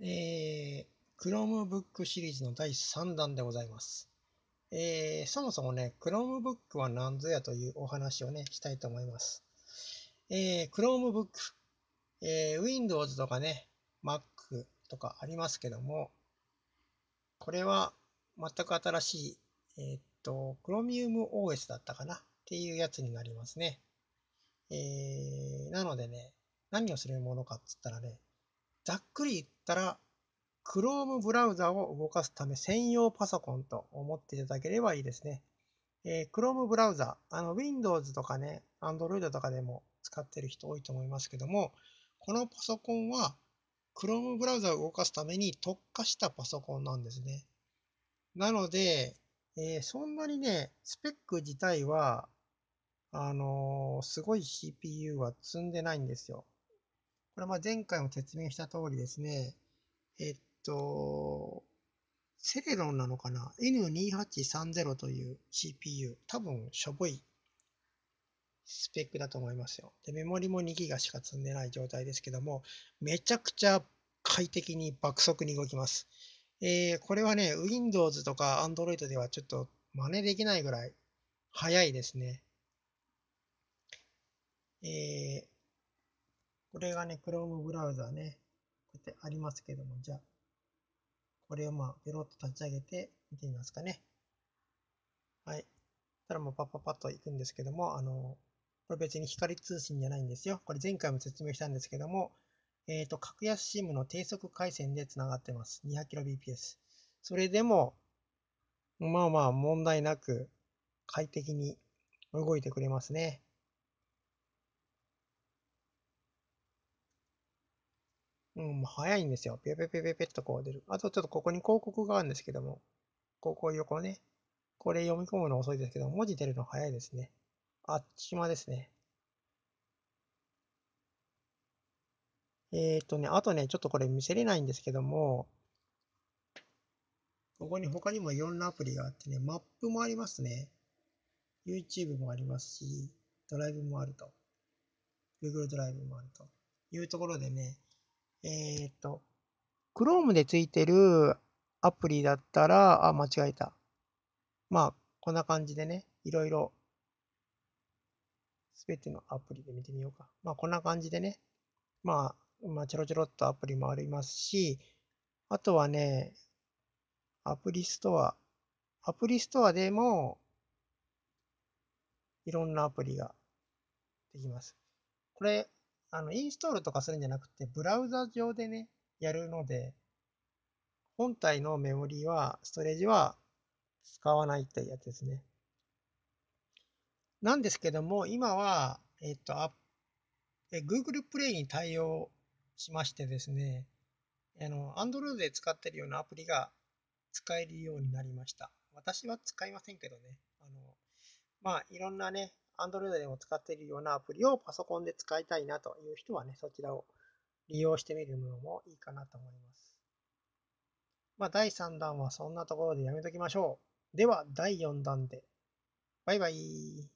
えー、Chromebook シリーズの第3弾でございます。えー、そもそもね、Chromebook は何ぞやというお話をね、したいと思います。えー、Chromebook、えー、Windows とかね、Mac とかありますけども、これは全く新しい、えー、っと、Chromium OS だったかなっていうやつになりますね。えー、なのでね、何をするものかっつったらね、ざっくりったら Chrome ブラウザを動かすため専用パソコンと思っていただければいいですね。えー、Chrome ブラウザ、あの Windows とかね、Android とかでも使ってる人多いと思いますけども、このパソコンは Chrome ブラウザを動かすために特化したパソコンなんですね。なので、えー、そんなにね、スペック自体は、あのー、すごい CPU は積んでないんですよ。これは前回も説明した通りですね、えっと、セレロンなのかな ?N2830 という CPU。多分、しょぼいスペックだと思いますよ。で、メモリも 2GB しか積んでない状態ですけども、めちゃくちゃ快適に爆速に動きます。えー、これはね、Windows とか Android ではちょっと真似できないぐらい早いですね。えー、これがね、Chrome ブラウザね。こうやってありますけども、じゃあ、これをまあ、ベロッと立ち上げて見てみますかね。はい。たらもうパッパパッと行くんですけども、あの、これ別に光通信じゃないんですよ。これ前回も説明したんですけども、えっ、ー、と、格安 SIM の低速回線で繋がってます。200kbps。それでも、まあまあ問題なく快適に動いてくれますね。うん、もう早いんですよ。ピュピュピュピュピュっとこう出る。あとちょっとここに広告があるんですけども、ここ横ね。これ読み込むの遅いですけど、文字出るの早いですね。あっちまですね。えっ、ー、とね、あとね、ちょっとこれ見せれないんですけども、ここに他にもいろんなアプリがあってね、マップもありますね。YouTube もありますし、ドライブもあると。Google ドライブもあるというところでね、えっ、ー、と、Chrome でついてるアプリだったら、あ、間違えた。まあ、こんな感じでね、いろいろ、すべてのアプリで見てみようか。まあ、こんな感じでね、まあ、まあ、ちょろちょろっとアプリもありますし、あとはね、アプリストア、アプリストアでも、いろんなアプリができます。これ、あの、インストールとかするんじゃなくて、ブラウザ上でね、やるので、本体のメモリーは、ストレージは使わないってやつですね。なんですけども、今は、えっと、Google Play に対応しましてですね、あの、Android で使ってるようなアプリが使えるようになりました。私は使いませんけどね。あの、まあ、いろんなね、Android でも使っているようなアプリをパソコンで使いたいなという人はね、そちらを利用してみるのもいいかなと思います。まあ、第3弾はそんなところでやめときましょう。では、第4弾で。バイバイ。